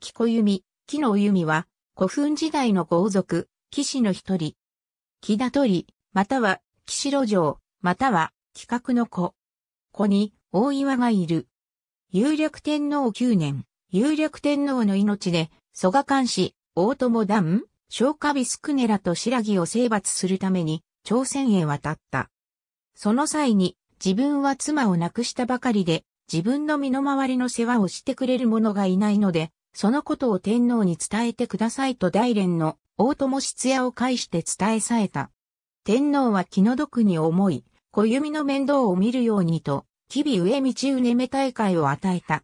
木小弓、木の弓は、古墳時代の豪族、騎士の一人。木田取り、または、騎士路上、または、企画の子。子に、大岩がいる。有力天皇九年、有力天皇の命で、蘇我監視、大友段、昇華ビスクネラと白木を征伐するために、朝鮮へ渡った。その際に、自分は妻を亡くしたばかりで、自分の身の回りの世話をしてくれる者がいないので、そのことを天皇に伝えてくださいと大連の大友質屋を介して伝えさえた。天皇は気の毒に思い、小弓の面倒を見るようにと、日々上道うねめ大会を与えた。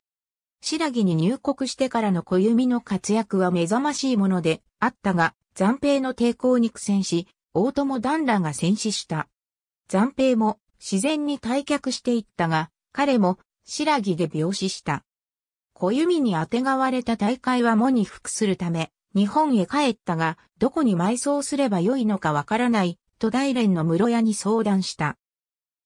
白木に入国してからの小弓の活躍は目覚ましいものであったが、残兵の抵抗に苦戦し、大友団らが戦死した。残兵も自然に退却していったが、彼も白木で病死した。小弓にあてがわれた大会は喪に服するため、日本へ帰ったが、どこに埋葬すればよいのかわからない、と大連の室屋に相談した。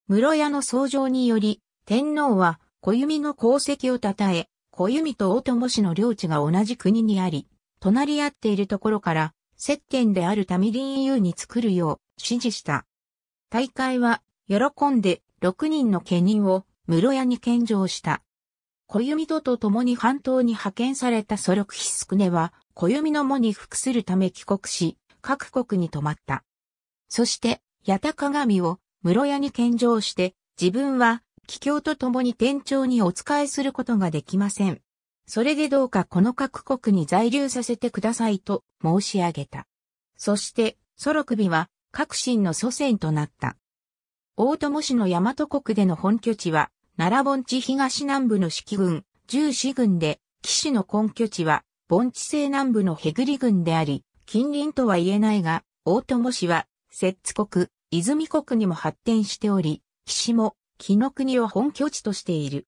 室屋の相乗により、天皇は小弓の功績を称え、小弓と大友氏の領地が同じ国にあり、隣り合っているところから、接点であるタミリン EU に作るよう指示した。大会は、喜んで6人の家人を室屋に献上した。小弓戸と共に半島に派遣されたソロクヒスクネは、小弓の門に服するため帰国し、各国に泊まった。そして、八田鏡を室屋に献上して、自分は、帰郷と共に天朝にお仕えすることができません。それでどうかこの各国に在留させてくださいと申し上げた。そして、ソロクビは、革新の祖先となった。大友氏の大和国での本拠地は、奈良盆地東南部の四季郡、十四郡で、騎士の根拠地は、盆地西南部のへぐり郡であり、近隣とは言えないが、大友氏は、摂津国、泉国にも発展しており、騎士も、木の国を本拠地としている。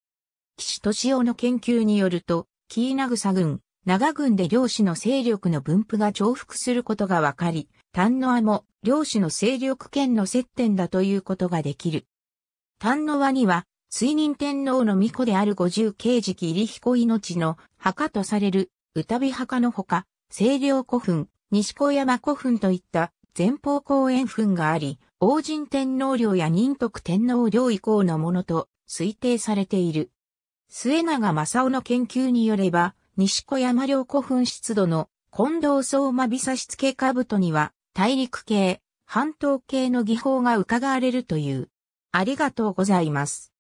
騎士敏夫の研究によると、キーナグサ軍、長軍で漁師の勢力の分布が重複することが分かり、丹野輪も漁師の勢力圏の接点だということができる。丹野輪には水人天皇の御子である五十刑事義入彦命の墓とされる、歌美墓のほか、清涼古墳、西小山古墳といった前方後円墳があり、王神天皇陵や仁徳天皇陵以降のものと推定されている。末永正夫の研究によれば、西小山陵古墳出土の近藤相馬美差し付け兜には、大陸系、半島系の技法が伺われるという。ありがとうございます。